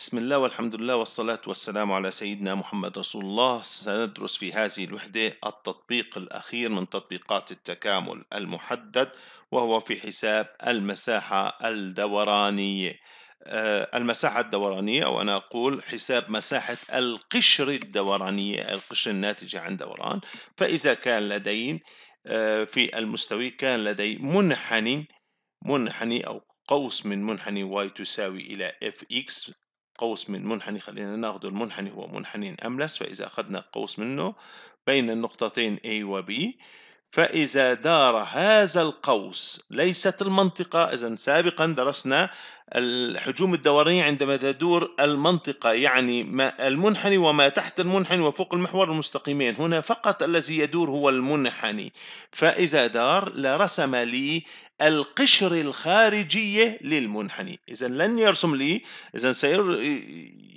بسم الله والحمد لله والصلاة والسلام على سيدنا محمد رسول الله سندرس في هذه الوحدة التطبيق الأخير من تطبيقات التكامل المحدد وهو في حساب المساحة الدورانية آه، المساحة الدورانية أو أنا أقول حساب مساحة القشر الدورانية القشر الناتجة عن دوران فإذا كان لدي آه، في المستوي كان لدي منحني منحني أو قوس من منحني y تساوي إلى fx قوس من منحني خلينا ناخذ المنحني هو منحني أملس فإذا أخذنا قوس منه بين النقطتين A و B فإذا دار هذا القوس ليست المنطقة إذا سابقا درسنا الحجوم الدورية عندما تدور المنطقة يعني ما المنحني وما تحت المنحني وفوق المحور المستقيمين هنا فقط الذي يدور هو المنحني فإذا دار لرسم لي القشر الخارجية للمنحني إذا لن يرسم لي إذا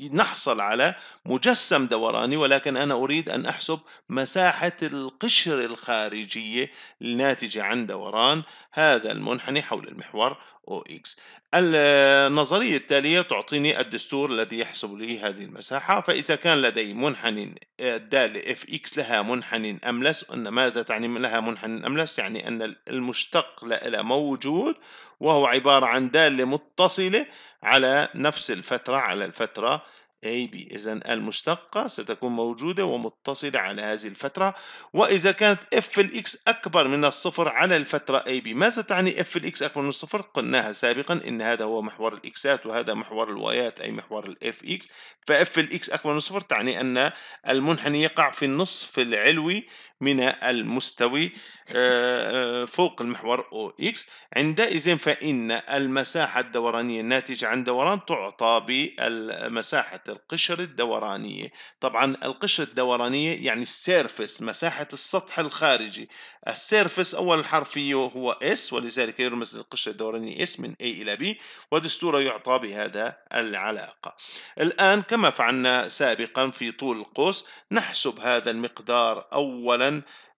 سنحصل على مجسم دوراني ولكن أنا أريد أن أحسب مساحة القشر الخارجية الناتجة عن دوران هذا المنحني حول المحور أو إكس النظرية التالية تعطيني الدستور الذي يحسب لي هذه المساحة فإذا كان لدي منحنى الدالة اف إكس لها منحنى أملس أن ماذا تعني لها منحنى أملس يعني أن المشتق لها موجود وهو عبارة عن دالة متصلة على نفس الفترة على الفترة AB إذا المشتقة ستكون موجودة ومتصلة على هذه الفترة وإذا كانت f الإكس أكبر من الصفر على الفترة AB ماذا تعني f الإكس أكبر من الصفر؟ قلناها سابقا إن هذا هو محور الإكسات وهذا محور الوايات أي محور F إكس فf الإكس أكبر من الصفر تعني أن المنحني يقع في النصف العلوي من المستوي آه، آه، فوق المحور أو إكس عندئذ فإن المساحة الدورانية الناتجة عن دوران تعطى بمساحة القشر الدورانية طبعا القشر الدورانية يعني السيرفس مساحة السطح الخارجي السيرفس أول الحرف فيه هو S ولذلك يرمز للقشره الدوراني S من A إلى B ودستورة يعطى بهذا العلاقة الآن كما فعلنا سابقا في طول القوس نحسب هذا المقدار أولا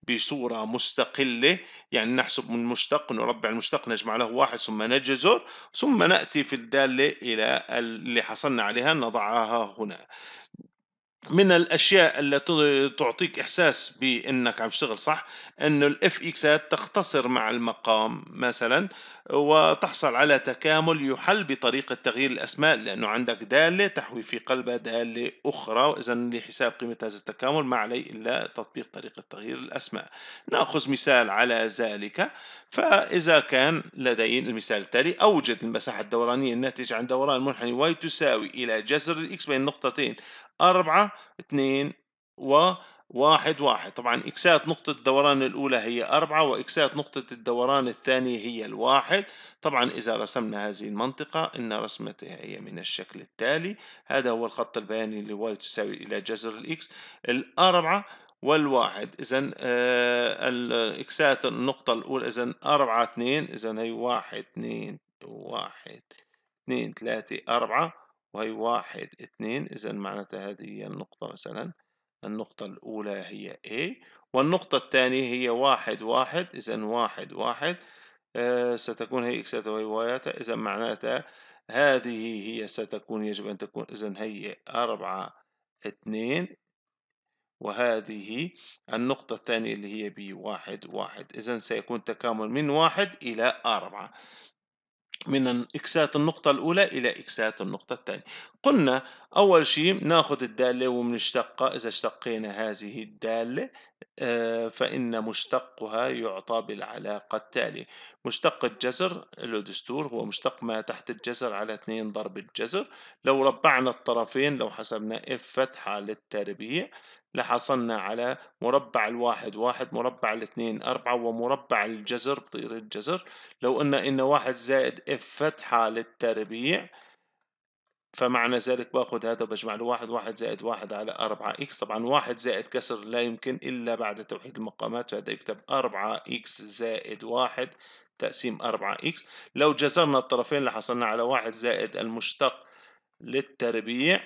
بصورة مستقلة يعني نحسب من مشتق نربع المشتق نجمع له واحد ثم نجزر ثم نأتي في الدالة إلى اللي حصلنا عليها نضعها هنا من الاشياء التي تعطيك احساس بانك عم تشتغل صح انه الاف اكسات تختصر مع المقام مثلا وتحصل على تكامل يحل بطريقه تغيير الاسماء لانه عندك داله تحوي في قلبها داله اخرى اذا لحساب قيمه هذا التكامل ما علي الا تطبيق طريقه تغيير الاسماء ناخذ مثال على ذلك فاذا كان لدينا المثال التالي اوجد المساحه الدورانيه الناتجه عن دوران منحني واي تساوي الى جذر الاكس بين نقطتين أربعة اثنين وواحد واحد طبعا إكسات نقطة الدوران الأولى هي أربعة وإكسات نقطة الدوران الثانية هي الواحد طبعا إذا رسمنا هذه المنطقة إن رسمتها هي من الشكل التالي هذا هو الخط البياني اللي واي تساوي إلى جذر الإكس الأربعة والواحد إذا آه الإكسات النقطة الأولى إذا أربعة اثنين إذا هي واحد اثنين واحد اثنين ثلاثة أربعة وهي واحد اثنين إذا معناتها هذه هي النقطة مثلا النقطة الأولى هي A والنقطة الثانية هي واحد واحد إذا واحد واحد آه ستكون هي إكسات وواياتها إذا معناتها هذه هي ستكون يجب أن تكون إذا هي أربعة اثنين وهذه النقطة الثانية اللي هي واحد واحد إذا سيكون تكامل من واحد إلى أربعة من إكسات النقطة الأولى إلى إكسات النقطة الثانية قلنا أول شيء ناخذ الدالة ومنشتقها إذا اشتقينا هذه الدالة آه، فإن مشتقها يعطى بالعلاقة التالية مشتق الجذر له دستور هو مشتق ما تحت الجذر على 2 ضرب الجذر لو ربعنا الطرفين لو حسبنا اف فتحة للتربيع لحصلنا على مربع الواحد واحد مربع الاثنين أربعة ومربع الجزر بطير الجزر لو قلنا إن واحد زائد اف فتحة للتربيع فمعنى ذلك باخد هذا وبجمع له واحد واحد زائد واحد على أربعة إكس طبعا واحد زائد كسر لا يمكن إلا بعد توحيد المقامات فهذا يكتب أربعة إكس زائد واحد تقسيم أربعة إكس لو جزرنا الطرفين لحصلنا على واحد زائد المشتق للتربيع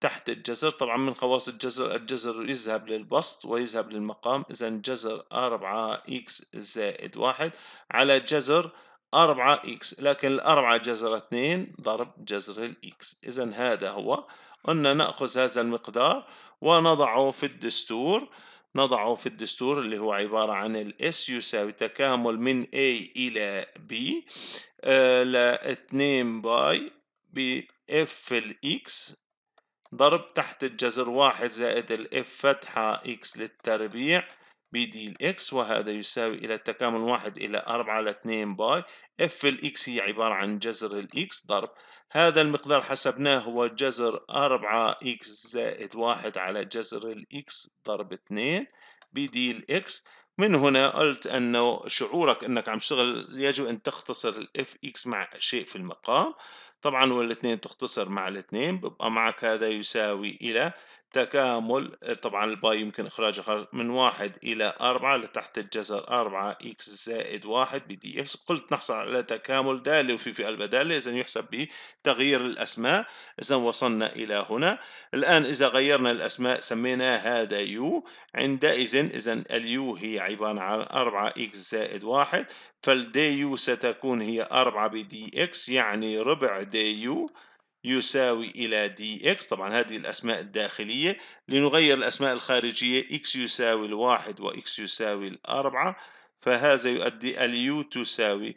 تحت الجزر طبعا من خواص الجزر الجزر يذهب للبسط ويذهب للمقام إذا جزر أربعة إكس زائد واحد على جزر أربعة إكس لكن الأربعة جزر 2 ضرب جزر الإكس إذا هذا هو قلنا نأخذ هذا المقدار ونضعه في الدستور نضعه في الدستور اللي هو عبارة عن ال S يساوي تكامل من A إلى B آه، لـ 2 باي بـ F الإكس ضرب تحت الجذر واحد زائد الاف فتحة اكس للتربيع بدي الاكس وهذا يساوي الى التكامل واحد الى اربعة على اتنين باي اف الاكس هي عبارة عن جذر الاكس ضرب هذا المقدار حسبناه هو جذر أربعة إكس زائد واحد على جذر الإكس ضرب اثنين بدي الإكس من هنا قلت أنه شعورك أنك عم تشتغل يجب أن تختصر الإف إكس مع شيء في المقام طبعا والاثنين تختصر مع الاثنين بيبقى معك هذا يساوي إلى تكامل آه، طبعا الباي يمكن إخراجه من واحد إلى أربعة لتحت الجذر أربعة إكس زائد واحد بدي إكس قلت نحصل على تكامل دالة وفي في البدالة إذا يحسب بتغيير الأسماء إذا وصلنا إلى هنا الآن إذا غيرنا الأسماء سميناه هذا يو عندئذ إذا اليو هي عبارة عن أربعة إكس زائد واحد فالدي يو ستكون هي أربعة بدي إكس يعني ربع دي يو يساوي إلى دي إكس طبعا هذه الأسماء الداخلية لنغير الأسماء الخارجية إكس يساوي الواحد وإكس يساوي الأربعة فهذا يؤدي اليو تساوي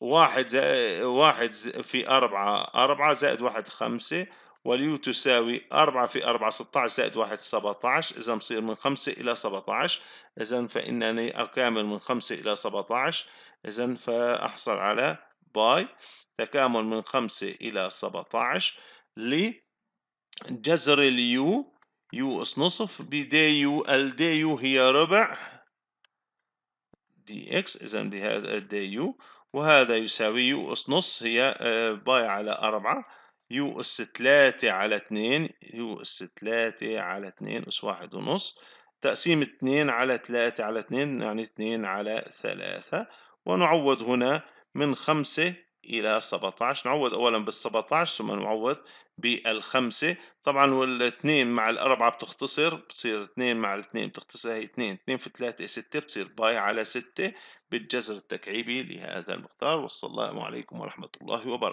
واحد واحد في أربعة أربعة زائد واحد خمسة واليو تساوي أربعة في أربعة ستاشر زائد واحد سبعتاش إذا بصير من خمسة إلى سبعتاش إذا فإنني أكامل من خمسة إلى سبعتاش إذا فأحصل على باي تكامل من 5 إلى 17 لجذر اليو يو اس نصف بدي يو الدي يو هي ربع دي اكس إذا بهذا الدي يو وهذا يساوي يو اس نص هي آه، باي على أربعة يو اس تلاتة على اتنين يو اس تلاتة على اتنين اس واحد ونص تقسيم اتنين على تلاتة على اتنين يعني اتنين على ثلاثة ونعوض هنا من خمسة إلى 17 نعوض أولا بال17 ثم نعوض بالخمسة طبعا والاثنين مع الأربعة بتختصر بتصير اثنين مع الاثنين بتختصر هي اثنين اثنين في ثلاثة ستة بتصير باي على ستة بالجزر التكعيبي لهذا المقدار والسلام عليكم ورحمة الله وبركاته